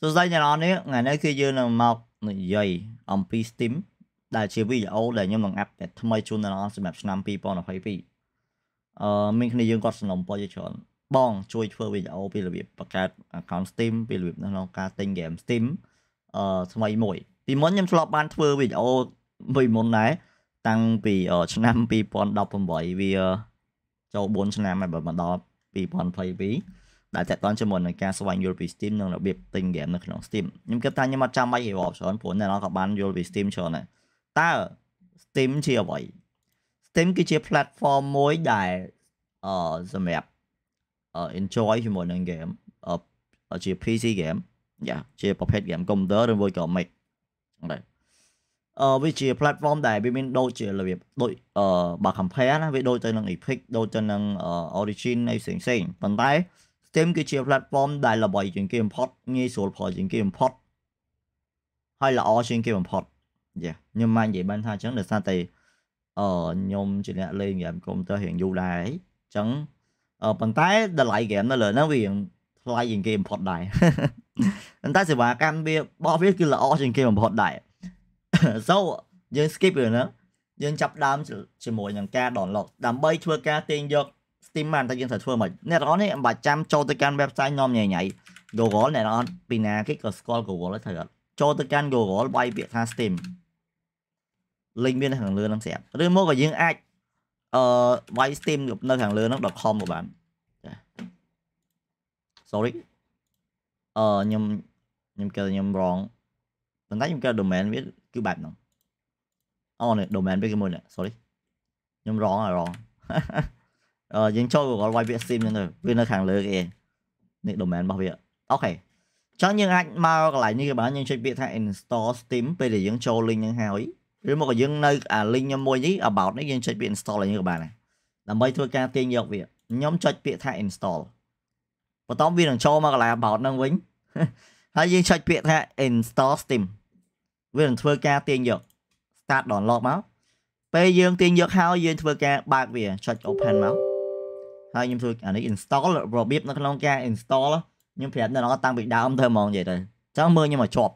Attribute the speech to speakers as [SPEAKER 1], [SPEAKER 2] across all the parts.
[SPEAKER 1] សួស្តីអ្នកនរនេះថ្ងៃនេះគឺយើងនឹងមកនិយាយអំពី Steam ដែលជាវីដេអូដែលខ្ញុំនឹងអាប់ដេតថ្មីជូនអ្នកនរសម្រាប់ឆ្នាំ2022អឺមានគ្នាយើងគាត់សំណពរជាច្រើនបង ជួយធ្វើវីដេអូពីរបៀបបង្កើត account Steam ពីរបៀបនៅក្នុងការទិញ game Steam អឺថ្មីមួយពីមុនខ្ញុំធ្លាប់បានធ្វើវីដេអូពីមុនដែរតាំងពីឆ្នាំ2018វាចូល4ឆ្នាំហើយបើមកដល់2022ដែលតកតងជាមួយនឹងការស្វែងយល់ពី Steam និងរបៀបទិញ game នៅក្នុង Steam ខ្ញុំគិតថាខ្ញុំអត់ចាំបាច់ evolve ច្រើនព្រោះអ្នកនរក៏បានយល់ពី Steam ច្រើនដែរតើ Steam ជាអ្វី Steam គឺជា platform មួយដែលអឺសម្រាប់ enjoy ជាមួយនឹង game ជា PC game យ៉ាជាប្រភេទ game computer ឬមួយក៏ Mac ចឹងដែរអឺវាជា platform ដែលវាមានដូចជារបៀបដូចអឺបើ compare ណាវាដូចទៅនឹង Epic ដូចទៅនឹង Origin អីផ្សេងៗប៉ុន្តែ Steam គឺជា platform ដែលល្បីជាងគេបំផុតងាយស្រួលផលជាងគេបំផុតហើយល្អជាងគេបំផុតយ៉ាខ្ញុំមិននិយាយបានថាអញ្ចឹងដោយសារតែអឺខ្ញុំជាអ្នកលេង game computer រៀងយូរដែរអញ្ចឹងប៉ុន្តែតម្លៃ game នៅលើហ្នឹងវារៀងថ្លៃជាងគេបំផុតដែរប៉ុន្តែសេវាកម្មវារបស់វាគឺល្អជាងគេបំផុតដែរ so យើង skip រឿងហ្នឹងយើងចាប់ដើមជាមួយនឹងការ download ដើម្បីធ្វើការទាញយក Steam បានតែយើងត្រូវធ្វើមិនអ្នកទាំងអស់នេះមិនបាច់ចាំចូលទៅកាន់ website ញោមញ៉ៃញ៉ៃ Google អ្នកទាំងអស់ពីណាគេក៏ស្គាល់ Google ដែរត្រូវអត់ចូលទៅកាន់ Google បាយពាក្យថា Steam link មាននៅខាងលើហ្នឹងស្រាប់ឬមកក៏យើងអាចអឺបាយ Steam នៅខាងលើហ្នឹង .com ក៏បានចា sorry អឺខ្ញុំខ្ញុំគេខ្ញុំ wrong ប៉ុន្តែខ្ញុំគេ domain វាគឺបែបហ្នឹងអូនេះ domain វាគឺមួយនេះ sorry ខ្ញុំ wrong ហើយ wrong យើងចូល Google Voice SIM ហ្នឹងទៅវានៅខាងលើគេនេះ domain របស់វាអូខេចឹងយើងអាចមកកន្លែងនេះបានយើងចុចពាក្យថា install steam ពេលដែលយើងចូល link ហ្នឹងហើយឬមកក៏យើងនៅអា link ខ្ញុំមួយនេះ about នេះយើងចុចពាក្យ install ឡើងក៏បានដែរដើម្បីធ្វើការទាញយកវាខ្ញុំចុចពាក្យថា install បន្ទាប់វានឹងចូលមកកន្លែង about ហ្នឹងវិញហើយយើងចុចពាក្យថា install steam វានឹងធ្វើការទាញយក start download មកពេលយើងទាញយកហើយយើងធ្វើការបើកវាចុច open មកហើយខ្ញុំជួយអានេះ install របៀបនៅក្នុងការ install ខ្ញុំប្រាប់នៅដល់តាំងពីដើមទៅហ្មងនិយាយទៅចង់មើលខ្ញុំមកជាប់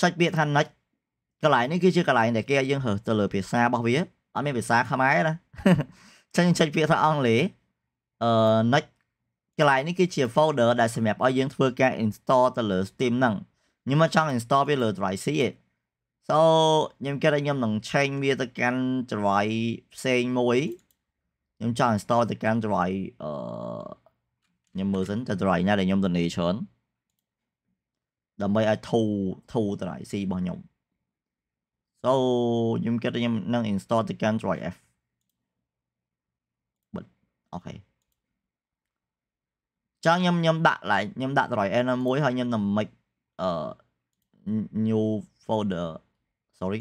[SPEAKER 1] ចុចពាក្យថា next កន្លែងនេះគឺជាកន្លែងដែលគេយើងរើសទៅលើភាសារបស់វាអត់មានភាសាខ្មែរណាចឹងចុចពាក្យថាអង់គ្លេសអឺ next កន្លែងនេះគឺជា folder ដែលសម្រាប់ឲ្យយើងធ្វើការ install ទៅលើ Steam ហ្នឹងខ្ញុំមកចង់ install វាលើ drive C ឯង so ខ្ញុំគិតថាខ្ញុំនឹង change វាទៅកាន់ drive ផ្សេងមួយខ្ញុំចង់ install ទៅកាន់ drive អឺខ្ញុំមើលសិនតើ drive ណាដែលខ្ញុំទៅ nation ដើម្បីឲ្យធូធូ drive C របស់ខ្ញុំ so ខ្ញុំគិតថាខ្ញុំនឹង install ទៅកាន់ drive F បិទអូខេចាំខ្ញុំខ្ញុំដាក់ឡើងខ្ញុំដាក់ drive N មួយហើយខ្ញុំនឹង make អឺ new folder sorry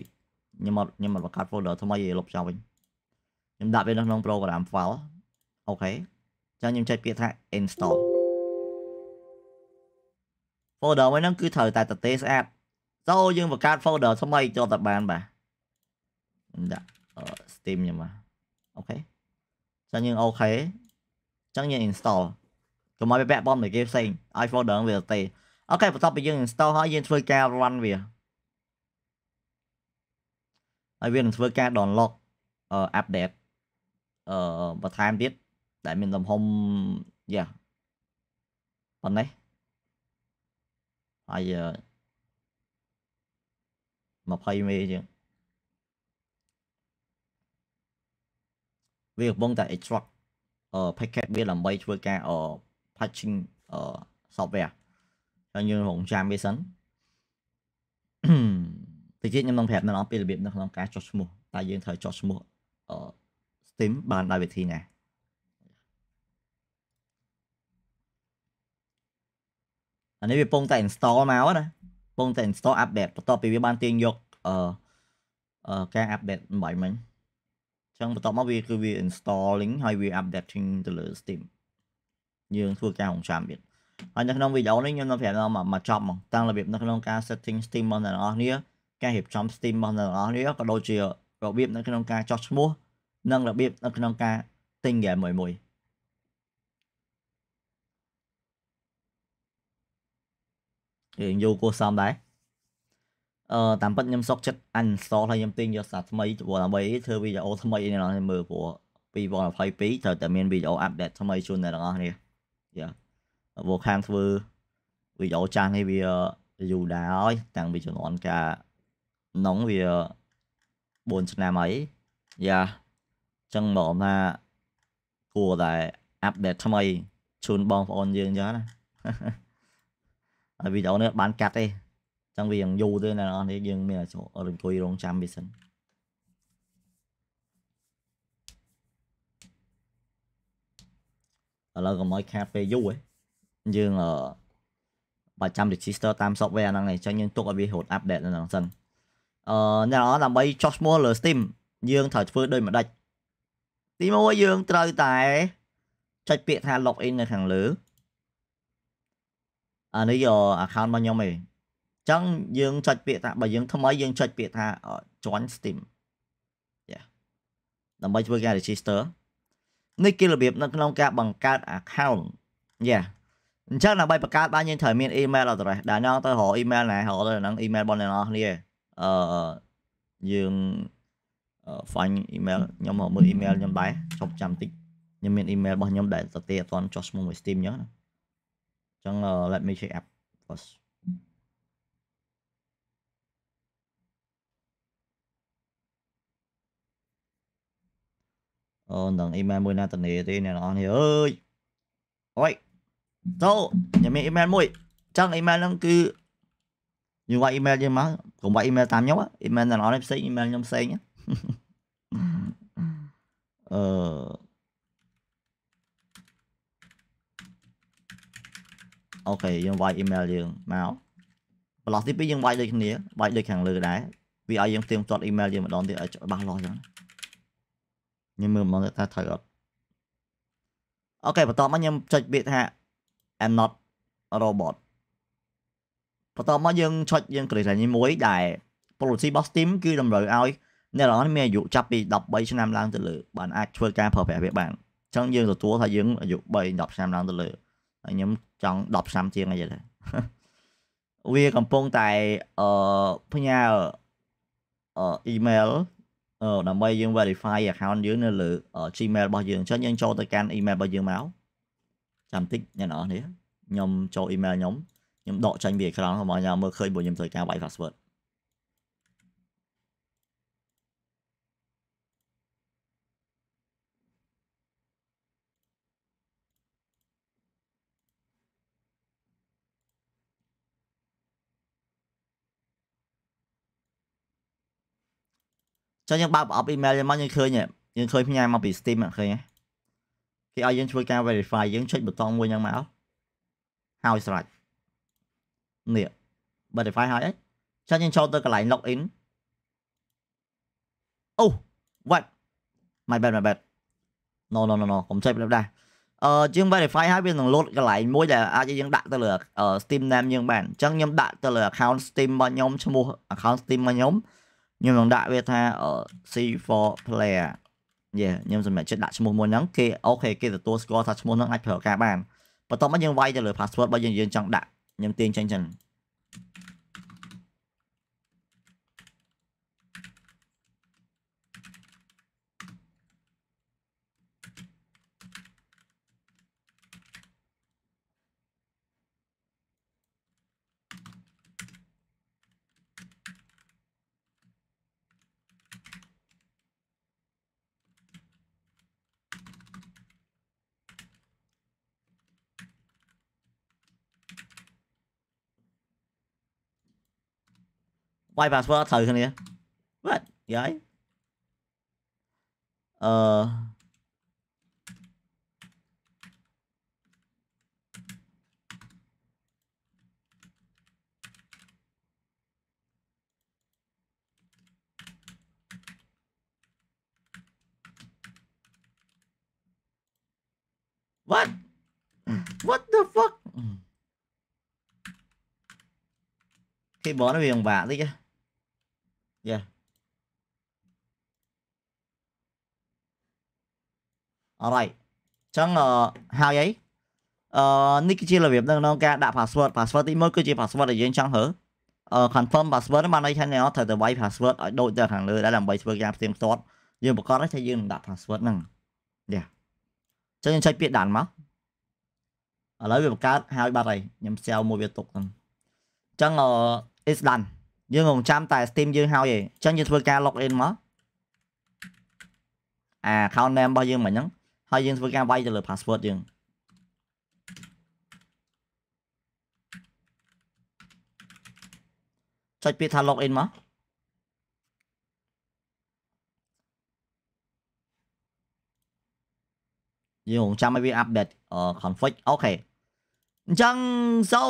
[SPEAKER 1] ខ្ញុំអត់ខ្ញុំអត់បង្កើត folder ថ្មីឲ្យលុបចោលវិញខ្ញុំដាក់វានៅក្នុង program file អូខេអញ្ចឹងខ្ញុំចុចពាក្យថា install folder មួយហ្នឹងគឺត្រូវតែទៅទេស្អាតចូលយើងបង្កើត folder ថ្មីចូលតែបានបាទខ្ញុំដាក់ steam ខ្ញុំមកអូខេអញ្ចឹងយើងអូខេអញ្ចឹងយើង install កុំឲ្យវាពាក់ព័ន្ធនឹងគេផ្សេងឲ្យ folder វាទៅទេអូខេបន្ទាប់ពីយើង install ហើយយើងធ្វើការ run វាហើយវានឹងធ្វើការ download update អឺបន្ថែមទៀតដែលមានលំហុំយ៉ាប៉ុណ្ណេះហើយ20មេជាងវាកំពុងតែ extract packet វាដើម្បីធ្វើការ patching software ហើយយើងរងចាំវាសិនតិចទៀតខ្ញុំនឹងប្រាប់ដល់អស់ពីរបៀបនៅក្នុងការចុះឈ្មោះតែយើងត្រូវចុះឈ្មោះ Steam បានដោយវិធីណាអានេះវាពងតែ install មកណាពងតែ install update បន្ទាប់ពីវាបានទាញយកអឺការ update បាយមិញអញ្ចឹងបន្ទាប់មកវាគឺវា installing ហើយវា updating ទៅលើ Steam យើងធ្វើការរងចាំទៀតហើយនៅក្នុងវីដេអូនេះខ្ញុំនឹងប្រាប់ដល់មកចប់មកតាំងរបៀបនៅក្នុងការ setting Steam របស់អ្នកនរអស់គ្នាការរៀបចំ Steam របស់អ្នកនរអស់គ្នាក៏ដូចជារបៀបនៅក្នុងការចោះឈ្មោះនិងរបៀបនៅក្នុងការទិញហ្គេមមួយមួយយើងយកគួសមដែរអឺតាមពិតខ្ញុំសុកចិត្ត uninstall ហើយខ្ញុំទិញយកសារថ្មីព្រោះដើម្បីធ្វើវីដេអូថ្មីនេះខ្ញុំមើលព្រោះ2022ត្រូវតែមានវីដេអូ update ថ្មីជូនអ្នកទាំងអស់នេះយ៉ាព្រោះខាងធ្វើវីដេអូចាស់នេះវាយូរដែរហើយតាំងពីជំនាន់កាលនងវា4ឆ្នាំហើយយ៉ាចឹងមកអំណាគួរតែអាប់ដេតថ្មីជូនបងប្អូនយើងចឹងណាហើយវីដេអូនេះបានកាត់ទេចឹងវាយ៉ាងយូរទេអ្នកនរនេះយើងមានអង្គុយរងចាំវាសិនឥឡូវកុំឲ្យខាតពេលយូរឯងយើងអឺបើចាំ register តាម software ហ្នឹងឯងចឹងយើងទុកឲ្យវារត់ update នៅហ្នឹងសិនអឺអ្នកនរដើម្បីចុះឈ្មោះលើ Steam យើងត្រូវធ្វើដូចម្ដេចទី1យើងត្រូវតែចុចពាក្យថា log in នៅខាងលើអានេះយក account របស់ខ្ញុំឯងអញ្ចឹងយើងចុចពាក្យថាបើយើង ថ្មីយើងចុចពាក្យថា join steam យ៉ាដើម្បីធ្វើការ register នេះគឺរបៀបនៅក្នុងការបង្កើត account យ៉ាអញ្ចឹងដើម្បីបង្កើតបានយើងត្រូវមាន email address ដែលអ្នកទៅរក email ណារកទៅនឹង email របស់អ្នកនរគ្នាអឺយើង find email ខ្ញុំមកមើល email ខ្ញុំដែរចប់ចាំតិចខ្ញុំមាន email របស់ខ្ញុំដែលស្ទើរអត់ទាន់ចុះឈ្មោះមួយ Steam អញ្ចឹងអញ្ចឹង let me check app first អូនឹង email មួយណាតនីទេអ្នកនរអើយអុយចូលខ្ញុំមាន email មួយចឹង email ហ្នឹងគឺយើងវាយ email យើងមកកុំវាយ email តាមខ្ញុំ email អ្នកនរនេះផ្សេង email ខ្ញុំផ្សេងណាអឺអូខេយើងវាយអ៊ីមែលយើងមកប្លោះទី2យើងវាយដូចគ្នាវាយដូចខាង លើ ដែរវាឲ្យយើងផ្ទៀងផ្ទាត់អ៊ីមែលយើងម្ដងទៀតឲ្យច្បាស់លាស់ចឹងខ្ញុំមើលម្ដងទៀតថាត្រូវអត់អូខេបន្តមកខ្ញុំចុចពាក្យថា I'm not robot បន្តមកយើងចុចយើង create មួយ ដែល policy របស់ Steam គឺតម្រូវឲ្យអ្នកទាំងអស់មានអាយុចាប់ពី13ឆ្នាំឡើងទៅលើបានអាចធ្វើការប្រើប្រាស់វាបានអញ្ចឹងយើងទទួលថាយើងអាយុ3 10ឆ្នាំឡើងទៅលើហើយខ្ញុំចង់10ឆ្នាំជាងអីដែរវាកំពុងតែអឺផ្ញើអឺ email អឺដើម្បីយើង verify account យើងនៅលើ Gmail របស់យើងអញ្ចឹងយើងចូលទៅកាន់ email របស់យើងមកចាំតិចអ្នកនរនេះខ្ញុំចូល email ខ្ញុំខ្ញុំដកចេញពីអេក្រង់មកញ៉ាំមើលឃើញបើខ្ញុំត្រូវការ wifi password ចឹងយើងបើកប្រអប់ email យើងមកយើងឃើញយើងឃើញផ្ញើមកពី Steam ឃើញគេឲ្យយើងធ្វើការ verify យើងចុចប៊ូតុងមួយយ៉ាងមកហើយស្រេចនេះ verify ហើយអីចឹងយើងចូលទៅកន្លែង log in អូ what my bad my bad no no no no ខ្ញុំចុចបែបដែរអឺយើង verify ហើយវានឹង load កន្លែងមួយដែលអាចយើងដាក់ទៅលើ Steam name យើងបានអញ្ចឹងខ្ញុំដាក់ទៅលើ account Steam របស់ខ្ញុំឈ្មោះ account Steam របស់ខ្ញុំខ្ញុំនឹងដាក់វាថា C4 player យេខ្ញុំសម្រេចចិត្តដាក់ឈ្មោះមួយហ្នឹងគេអូខេគេទទួលស្គាល់ថាឈ្មោះហ្នឹងអាចប្រើការបានបន្ទាប់មកយើងវាយទៅលើ password បើយើងយើងចង់ដាក់ខ្ញុំទាញចេញចឹង Why password từ cái này? What? Vậy? Ờ... What? What the fuck? Khi bỏ nó bị bằng vạ thế chứ. យ៉ាអរ៉ៃអញ្ចឹងហើយអីអឺនេះគឺជារបៀបនៅក្នុងការដាក់ password password ទី1គឺជា password ដែលយើងចង់ហៅ confirm password បានន័យថាអ្នកត្រូវទៅវាយ password ឲ្យដូចទៅខាងលើដែរដើម្បីធ្វើការផ្ទៀងផ្ទាត់យើងប្រកាសថាយើងនឹងដាក់ password ហ្នឹងយ៉ាអញ្ចឹងខ្ញុំចុចពាក្យដាក់មកឥឡូវវាបង្កើតហើយបាត់ហើយខ្ញុំសែវមួយវាទុកហ្នឹងអញ្ចឹង is done យើងរងចាំតែ Steam យើងហើយឯងចឹងយើងធ្វើការ login មកអា account name របស់យើងមិញហ្នឹងហើយយើងធ្វើការវាយទៅលើ password យើងចុចពាក្យថា login មកយើងរងចាំឲ្យវា update config អូខេអញ្ចឹង so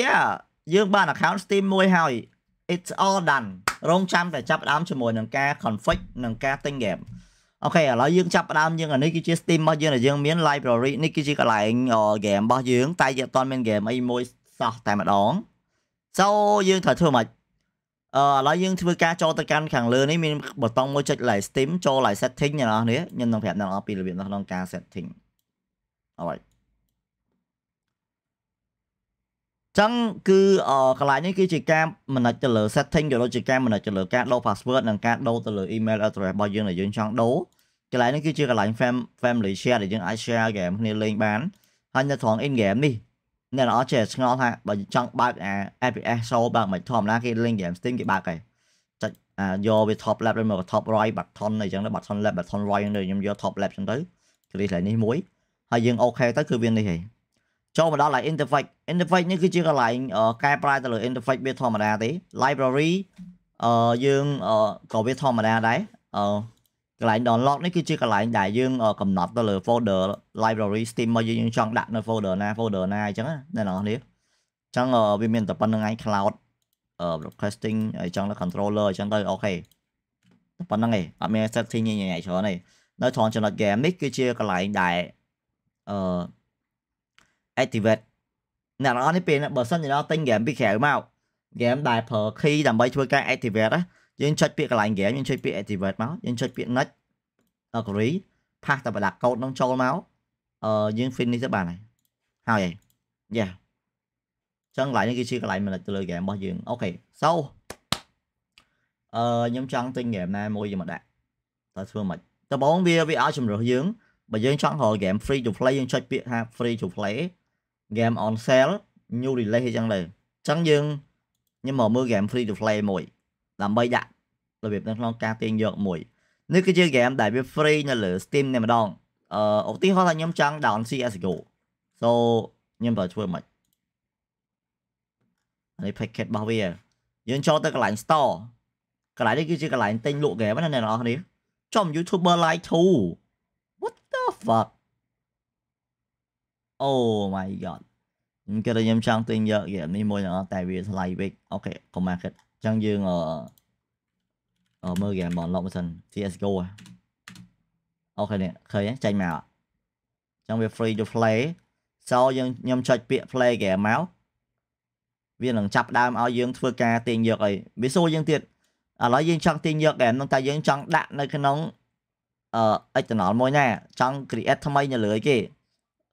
[SPEAKER 1] yeah យើងបាន account Steam មួយហើយ it's all done រងចាំតែចាប់ផ្ដើមជាមួយនឹងការ config និងការទិញ game អូខេឥឡូវយើងចាប់ផ្ដើមយើងអានេះគឺជា Steam របស់យើងដែលយើងមាន library នេះគឺជាកន្លែង game របស់យើង តែយើងអត់មាន game អីមួយសោះតែម្ដង so យើងត្រូវធ្វើម៉េចអឺឥឡូវយើងធ្វើការចូលទៅកាន់ខាងលើនេះមានប៊ូតុងមួយចុច live Steam ចូល live setting អ្នកនរនេះខ្ញុំនឹងប្រាប់អ្នកនរពីរបៀបនៅក្នុងការ setting អរគុណចឹងគឺកន្លែងនេះគឺជាការ manage ទៅលើ setting ក៏ដូចជាការ manage ទៅលើការដូរ password និងការដូរទៅលើ email address របស់យើងដែលយើងចង់ដូរកន្លែងនេះគឺជាកន្លែង family share ដែលយើងអាច share game គ្នាលេងបានហើយនៅត្រង់ in game នេះអ្នកល្អចេះឆ្ងល់ថាបើចង់បើកអា FPS show បើកមិនធម្មតាគេលេង game Steam គេបើកហើយចុចយកវា top left មក top right button អីចឹងទៅ button left button right ខ្ញុំយក top left ចឹងទៅគឺកន្លែងនេះមួយហើយយើង OK ទៅគឺវានេះហើយចូលមកដល់ line interface interface នេះគឺជាកន្លែងកែប្រែទៅលើ interface វាធម្មតាទេ library អឺយើងក៏វាធម្មតាដែរអឺកន្លែង download នេះគឺជាកន្លែងដែលយើងកំណត់ទៅលើ folder library steam មកយើងចង់ដាក់នៅ folder ណា folder ណាអញ្ចឹងណាអ្នកនរនេះអញ្ចឹងវាមានតែប៉ុណ្្នឹងឯង cloud requesting អញ្ចឹងទៅ controller អញ្ចឹងទៅអូខេតែប៉ុណ្្នឹងឯងអត់មាន setting ញ៉ៃញ៉ៃច្រើនទេនៅត្រង់ចំណុច game នេះគឺជាកន្លែងដែលអឺ activate អ្នកនរអស់នេះពេលបើសិនជាអ្នកទិញ game ពីក្រៅមក game ដែលប្រើ key ដើម្បីធ្វើការ activate ណាយើងចុចពាក្យកន្លែង game យើងចុចពាក្យ activate មកយើងចុចពាក្យ next agree ផាសតែប្រដាក់កូដនឹងចូលមកអឺយើង finish ទៅបានហើយហើយយ៉ាចឹងកន្លែងនេះគឺជាកន្លែង manage ទៅលើ game របស់យើងអូខេ so អឺខ្ញុំចង់ទិញ game ណាមួយយកមកដាក់តើធ្វើមិនដបងវាវាឲ្យជំរឿសយើងបើយើងចង់រក game free to play យើងចុចពាក្យថា free to play game on sale new release អីចឹងទៅអញ្ចឹងយើងខ្ញុំមកមើល game free to play មួយដើម្បីដាក់របៀបនៅក្នុងការទាញយកមួយនេះគឺជា game ដែលវា free នៅលើ Steam តែម្ដងអឺឧទាហរណ៍ថាខ្ញុំចង់ down CS:GO so ខ្ញុំត្រូវធ្វើមិននេះ packet របស់វា យើងចូលទៅកន្លែង store កន្លែងនេះគឺជាកន្លែងទិញលក់ game ណាអ្នកនរគ្នាចំ YouTuber like 2 what the fuck អូ my god ខ្ញុំគិតថាខ្ញុំចង់ទិញយកហ្គេមនេះមួយទាំងអស់តែវាថ្លៃពេកអូខេកុំ market អញ្ចឹងយើងអឺមើល game បងឡុកមិនសិន CS:GO អូខេនេះឃើញចាញ់មកអញ្ចឹងវា free to play សោយើងខ្ញុំចុចពាក្យ play game មកវានឹងចាប់ដើមឲ្យយើងធ្វើការទាញយកអីវាសួរយើងទៀតឥឡូវយើងចង់ទាញយក game ហ្នឹងតែយើងចង់ដាក់នៅក្នុងអឺ external មួយណាចង់ create ថ្មីនៅលើគេ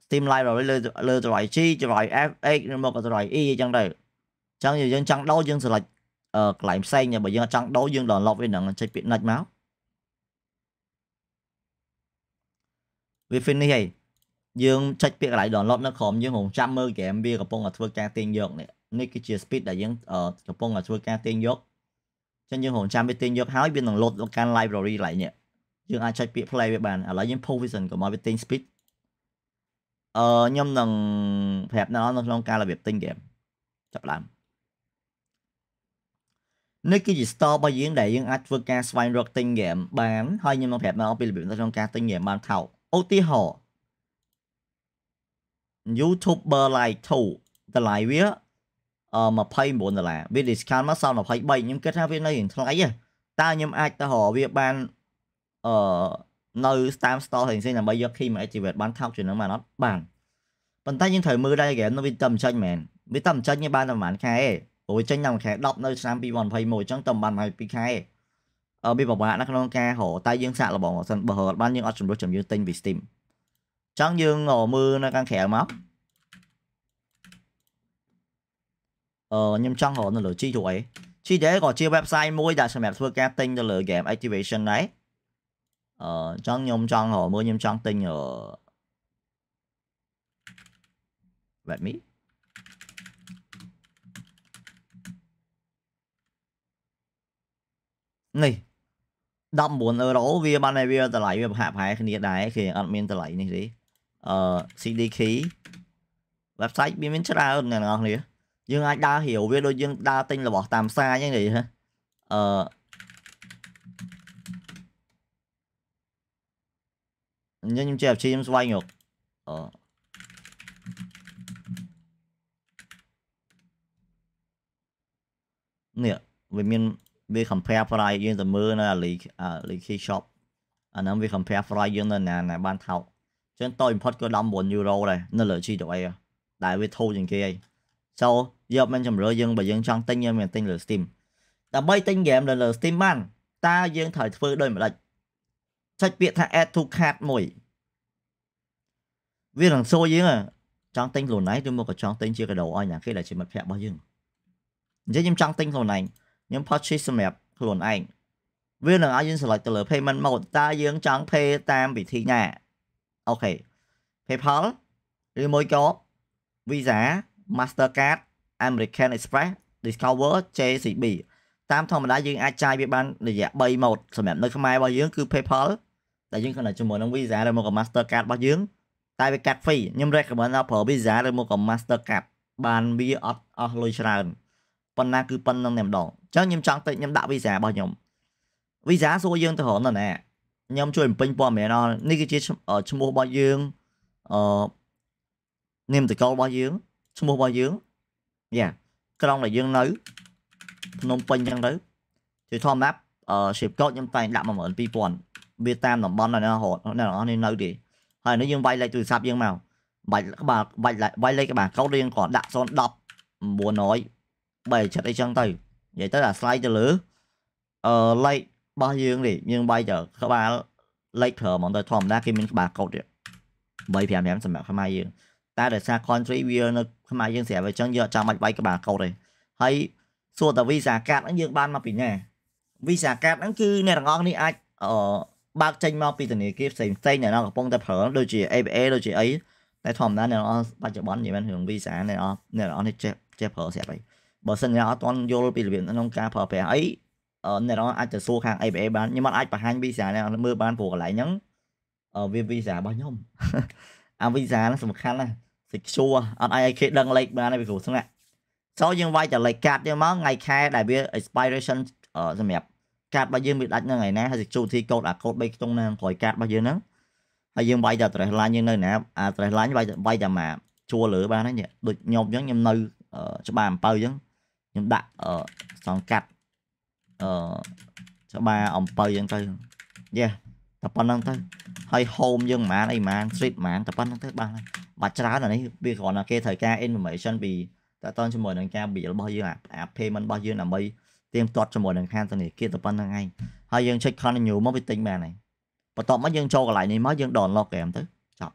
[SPEAKER 1] Steam Live របស់លើលើតម្លៃ G តម្លៃ FX ឬមកតម្លៃ E អញ្ចឹងទៅអញ្ចឹងយើងចង់ដូរយើង select កន្លែងផ្សេងបើយើងចង់ដូរយើង download វានឹងចុចពាក្យ next មកវា finish ហើយយើងចុចពាក្យកន្លែង download នៅក្រុមយើងរងចាំមើល game វាកំពុងតែធ្វើការទាញយកនេះនេះគឺជា speed ដែលយើងកំពុងតែធ្វើការទាញយកអញ្ចឹងយើងរងចាំវាទាញយកហើយវានឹង load កាន់ library ឡើងនេះយើងអាចចុចពាក្យ play វាបានឥឡូវយើង push vision កុំឲ្យវាទាញ speed អឺខ្ញុំនឹងប្រាប់ដល់នៅក្នុងការរបៀបទិញហ្គេមចាប់ឡើងនេះគឺជា store របស់យើងដែលយើងអាចធ្វើការស្វែងរកទិញហ្គេមបានហើយខ្ញុំនឹងប្រាប់ដល់ពីរបៀបនៅក្នុងការទិញហ្គេមបានថោកឧទាហរណ៍ YouTuber like 2តម្លៃវា29ដុល្លារវា discount មកសល់23ខ្ញុំគិតថាវានៅថ្លៃតែខ្ញុំអាចទៅរកវាបានអឺនៅ Steam Store ផ្សេងៗដើម្បីយក key មក activate បានថោកជាងនឹងបានអត់បានប៉ុន្តែយើងត្រូវមើល diagram នៅវាតែមិនចាញ់មែនវាតែមិនចាញ់បានតែប្រហែលខែទេព្រោះចេញតែមួយខែ10នៅឆ្នាំ2021អញ្ចឹងតែមិនបានហើយ2ខែអឺវាពិបាកណាស់ក្នុងការរកតែយើងសាកល្បងបើសិនបើរត់បានយើងអត់ជំរុញចំយើងទិញពី Steam អញ្ចឹងយើងមើលនៅខាងក្រៅមកអឺខ្ញុំចង់រកនៅលើ G ទៅអី G ដែរក៏ជា website មួយដែលសម្រាប់ធ្វើការទិញទៅលើ game activation ដែរអញ្ចឹងខ្ញុំចង់មើលខ្ញុំចង់ទិញ Let me នេះ19អឺរ៉ូវា បានតែវាតម្លៃវាប្រហាក់ប្រហែលគ្នាដែរគេអត់មានតម្លៃនេះទេអឺ CD key website វាមានច្រើនអ្នកនរគ្នា យើងអាចដើររាវវាដូចយើងដើរទិញរបស់តាមផ្សារអញ្ចឹងទេអឺញខ្ញុំចេះព្យាយាមស្វែងរកអនេះវាមានវា compare price យើងទៅមើលនៅ Aliki shop អាហ្នឹងវា compare price យើងនៅណាណាបានថោកអញ្ចឹងតូចបំផុតក៏19យូរ៉ូដែរនៅលើ G2A ដែលវាធូរជាងគេហើយចូលយកមិនជំរឿយើងបើយើងចង់ទិញយើងមានទិញលើ Steam ដើម្បីទិញហ្គេមនៅលើ Steam បានតើយើងត្រូវធ្វើដូចម្ដេចសាច់ពាក្យថា add to cart មួយវានឹងសួរយើងចង់ទិញខ្លួនឯងឬមកក៏ចង់ទិញជាកដោឲ្យអ្នកគេដែលជាមិត្តភ័ក្តិរបស់យើងអញ្ចឹងខ្ញុំចង់ទិញខ្លួនឯងខ្ញុំ purchase សម្រាប់ខ្លួនឯងវានឹងឲ្យយើង select ទៅលើ payment mode តើយើងចង់ pay តាមវិធីណាអូខេ PayPal ឬមួយក៏ Visa Mastercard American Express Discover JCB តាមធម្មតាយើងអាចចាយវាបានរយៈ3ម៉ូតសម្រាប់នៅខ្មែររបស់យើងគឺ PayPal ដែលយើងគាត់ជាមួយនឹង Visa ឬមក Mastercard របស់យើង តែវាកាត់ fee ខ្ញុំ recommend ដល់ប្រើ Visa ឬមក Mastercard បានវាអត់អស់លុយច្រើនប៉ុន្តែគឺប៉ុណ្្នឹងតែម្ដងអញ្ចឹងខ្ញុំចង់តិចខ្ញុំដាក់ Visa របស់ខ្ញុំ Visa សួរយើងទៅរកនៅណាខ្ញុំជួយបំពេញព័ត៌មានដល់នេះគឺជាឈ្មោះរបស់យើងអឺនាមតកលរបស់យើងឈ្មោះរបស់យើងយ៉ាក្រុងដែលយើងនៅភ្នំពេញអញ្ចឹងទៅជាធម្មតា ship code ខ្ញុំតែងដាក់12000វាតាមតំបន់ណារត់អ្នកនរនេះនៅទេហើយនេះយើងវាយលេខទូរស័ព្ទយើងមកបាច់ក្បាលបាច់វាយលេខក្បាលកូដយើងគ្រាន់ដាក់010 900 37អីចឹងទៅនិយាយទៅអាស្រ័យទៅលើអឺលេខរបស់យើងនេះយើងវាយទៅក្បាលលេខប្រើហ្មងទៅធម្មតាគេមានក្បាលកូដទៀត355សម្រាប់ខ្មែរយើងតែដោយសារ country វានៅខ្មែរយើងស្រាប់អញ្ចឹងយើងអត់ចាំបាច់វាយក្បាលកូដទេហើយសួរតាវីសាកាតហ្នឹងយើងបានមកពីណាវីសាកាតហ្នឹងគឺអ្នកទាំងអស់គ្នាអាចអឺបើកចេញមកពីធនាគារផ្សេងផ្សេងអ្នកនរកំពុងតែប្រើដូចជា ABA ដូចជាអីតែធម្មតាអ្នកនរបច្ចុប្បន្ននិយាយមែនរឿង Visa អ្នកនរអ្នកនរនេះចេះចេះប្រើស្រាប់អីបើសិនអ្នកអត់ទាន់យល់ពីរបៀបក្នុងការប្រើប្រាស់អីអ្នកនរអាចទៅសួរខាង ABA បានខ្ញុំអាចបង្ហាញ Visa អ្នកនរមើលបានព្រោះកន្លែងហ្នឹងវា Visa របស់ខ្ញុំអា Visa ហ្នឹងសំខាន់ណាស់ secure អត់អាចឲ្យគេដឹងលេខបានទេពីគ្រូថ្នាក់ចូលយើងវាយតែលេខកាតយើងមកថ្ងៃខែដែលវា expiration សម្រាប់កាតរបស់យើងវាដាច់នឹងឯណាហើយចូលទីកូដអាកូដ3ខ្ទង់នៅក្រោយកាតរបស់យើងហ្នឹងហើយយើងវាយតែ address line យើងនៅណា address line វាយវាយតែមកជួលើបានហ្នឹងដូចខ្ញុំអញ្ចឹងខ្ញុំនៅច្បារអំពៅអញ្ចឹងខ្ញុំដាក់សង្កាត់អឺច្បារអំពៅអញ្ចឹងទៅយេតែប៉ុណ្្នឹងទៅហើយ home យើងប្រហែលអីប្រហែល street ប្រហែលតែប៉ុណ្្នឹងទៅបានហើយបាត់ច្រើនអានេះវាគ្រាន់តែគេត្រូវការ information ពីតើតើជាមួយនឹងការ bill របស់យើងអា payment របស់យើងដើម្បីទៀងទាត់ជាមួយនឹងហាងធនាគារទៅប៉ុណ្្នឹងឯងហើយយើង check continue មកវាទិញបានហើយបន្ទាប់មកយើងចូលកន្លែងនេះមកយើង download game ទៅចប់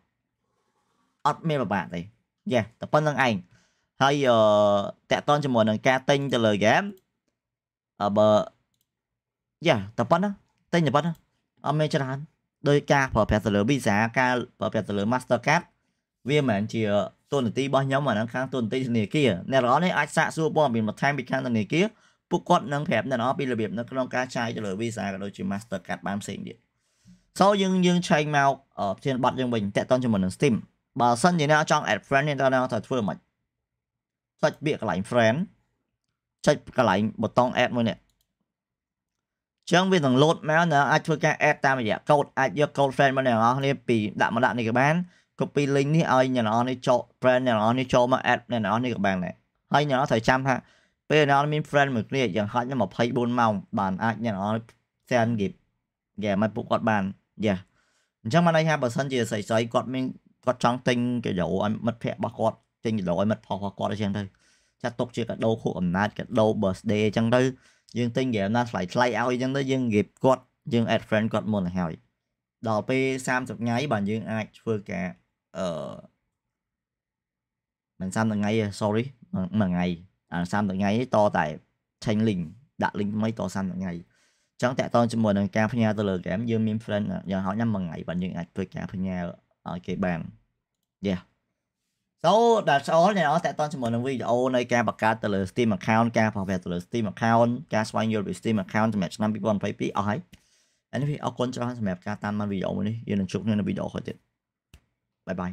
[SPEAKER 1] អត់មានពិបាកទេយេតែប៉ុណ្្នឹងឯងហើយអឺតាក់ទងជាមួយនឹងការទិញទៅលើ game អបើយ៉ាតែប៉ុណ្ណាតែប៉ុណ្ណាអត់មានច្រើនដោយការប្រើប្រាស់ទៅលើ Visa ការប្រើប្រាស់ទៅលើ Mastercard វាមិនមែនជាទូនាទីរបស់ខ្ញុំអាហ្នឹងខាងទូនាទីធនាគារអ្នករាល់នេះអាចសាកសួរព័ត៌មានបន្ថែមពីខាងធនាគារពួកគាត់នឹងប្រាប់អ្នកនរពីរបៀបនៅក្នុងការចាយទៅលើ Visa ក៏ដូចជា Mastercard បានផ្សេងទៀតសូយើងយើងឆែកមកប្រធានបတ်យើងវិញតកតនជាមួយនឹង Steam បើសិនជាអ្នកចង់ add friend អ្នកត្រូវត្រូវធ្វើមិនចុចពាក្យកន្លែង friend ចុចកន្លែងប៊ូតុង add មួយនេះចឹងវានឹង load មកនៅអាចធ្វើការ add តាមរយៈ code អាចយក code friend របស់អ្នកនរគ្នាពីដាក់មកដាក់នេះក៏បាន copy link នេះឲ្យអ្នកនរនេះចុច friend អ្នកនរនេះចូលមក add អ្នកនរនេះក៏បានដែរហើយអ្នកនរត្រូវចាំថាពេលអ្នកអត់មាន friend មួយគ្នាយ៉ាងហោចណាស់24ម៉ោងបានអាចអ្នកអត់ send gift យ៉ាមិនពួកគាត់បានយ៉ាអញ្ចឹងបានន័យថាបើសិនជាស្រីស្រីគាត់មានគាត់ចង់ទិញកាដូឲ្យមិត្តភ័ក្តិរបស់គាត់ទិញកាដូឲ្យមិត្តផុសរបស់គាត់អញ្ចឹងទៅចាត់ទុកជាកាដូខួបអំណាចកាដូ birthday អញ្ចឹងទៅយើងទិញហ្គេមណាថ្លៃថ្លៃឲ្យអញ្ចឹងទៅយើង gift គាត់យើង add friend គាត់មុនទៅហើយដល់ពេល30ថ្ងៃបាទយើងអាចធ្វើការអឺមិន30ថ្ងៃ sorry មួយថ្ងៃ30ថ្ងៃនេះតតែឆេញ link ដាក់ link ថ្មីត30ថ្ងៃចឹងតកតងជាមួយនឹងការផ្ញើ Telegram យើងមាន friend យ៉ាងហោចណាស់មួយថ្ងៃបើយើងអាចធ្វើការផ្ញើឲ្យគេបាន Yeah ចូលដល់ចូលអ្នកនរតកតងជាមួយនឹងវីដេអូនៃការបង្កើតទៅលើ Steam account ការប្រើប្រាស់ទៅលើ Steam account ការស្វែងយល់ពី Steam account សម្រាប់ឆ្នាំ2022អស់ហើយ Anyway អរគុណច្រើនសម្រាប់ការតាមដានវីដេអូមួយនេះយើងនឹងជួបគ្នានៅវីដេអូក្រោយទៀត Bye bye